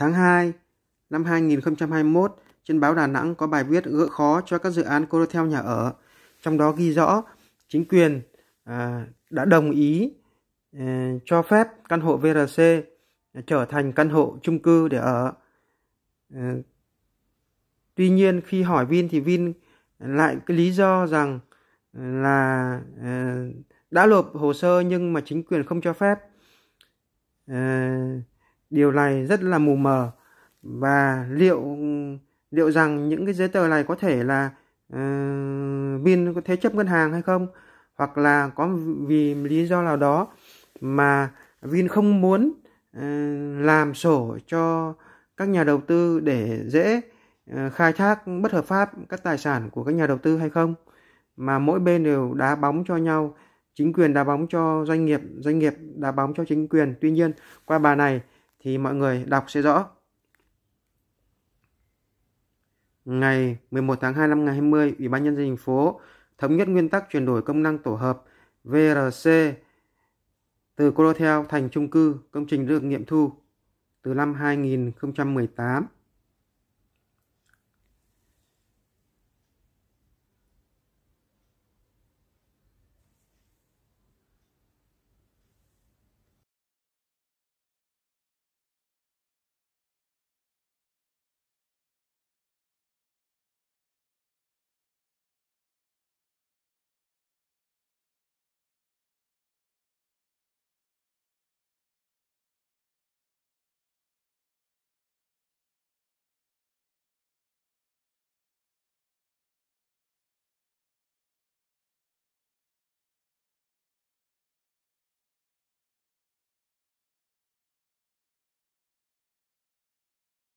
Tháng 2 năm 2021, trên báo Đà Nẵng có bài viết gỡ khó cho các dự án Codotel nhà ở, trong đó ghi rõ chính quyền à, đã đồng ý à, cho phép căn hộ VRC à, trở thành căn hộ chung cư để ở. À, tuy nhiên khi hỏi Vin thì Vin lại cái lý do rằng là à, đã nộp hồ sơ nhưng mà chính quyền không cho phép. À, điều này rất là mù mờ và liệu liệu rằng những cái giấy tờ này có thể là Bin ờ, uh, có thế chấp ngân hàng hay không hoặc là có vì lý do nào đó mà Vin không muốn uh, làm sổ cho các nhà đầu tư để dễ uh, khai thác bất hợp pháp các tài sản của các nhà đầu tư hay không mà mỗi bên đều đá bóng cho nhau chính quyền đá bóng cho doanh nghiệp doanh nghiệp đá bóng cho chính quyền tuy nhiên qua bà này thì mọi người đọc sẽ rõ. Ngày 11 tháng 2 năm 2020, Ủy ban nhân dân thành phố thống nhất nguyên tắc chuyển đổi công năng tổ hợp VRC từ Codotel thành trung cư công trình được nghiệm thu từ năm 2018.